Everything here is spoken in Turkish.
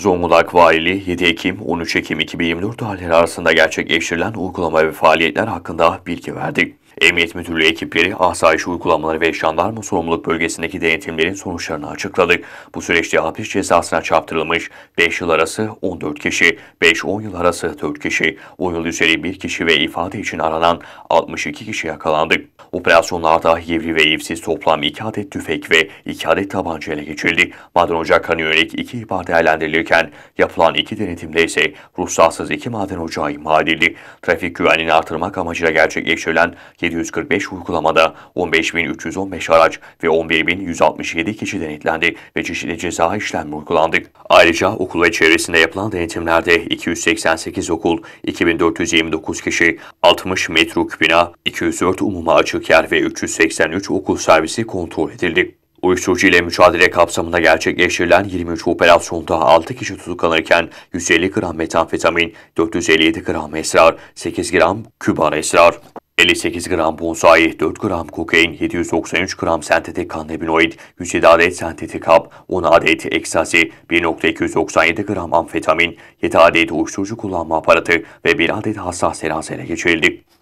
Zonguldak Valiliği 7 Ekim 13 Ekim 2024 tarihleri arasında gerçekleştirilen uygulama ve faaliyetler hakkında bilgi verdi. Emniyet Müdürlüğü ekipleri asayiş uygulamaları ve jandarma sorumluluk bölgesindeki denetimlerin sonuçlarını açıkladı. Bu süreçte hapis cezasına çarptırılmış 5 yıl arası 14 kişi, 5-10 yıl arası 4 kişi, 10 yıl üzeri 1 kişi ve ifade için aranan 62 kişi yakalandı. Operasyonlarda yivri ve ifsiz toplam 2 adet tüfek ve 2 adet tabanca ele geçirildi. Maden ocaklarına yönelik 2 ihbar değerlendirilirken sürerken yapılan iki denetimde ise ruhsatsız iki maden ocağı imha edildi. Trafik güvenliğini artırmak amacıyla gerçekleştirilen 745 uygulamada 15.315 araç ve 11.167 kişi denetlendi ve çeşitli ceza işlemi uygulandı. Ayrıca okul ve çevresinde yapılan denetimlerde 288 okul, 2429 kişi, 60 metruk bina, 204 umuma açık yer ve 383 okul servisi kontrol edildi. Uyuşturucu ile mücadele kapsamında gerçekleştirilen 23 operasyonda 6 kişi tutuklanırken 150 gram metamfetamin, 457 gram esrar, 8 gram küban esrar, 58 gram bonsai, 4 gram kokain, 793 gram sentetik kannabinoid, 107 adet sentetik hap, 10 adet ekstasi, 1.297 gram amfetamin, 7 adet uyuşturucu kullanma aparatı ve 1 adet hassas ele geçirildi.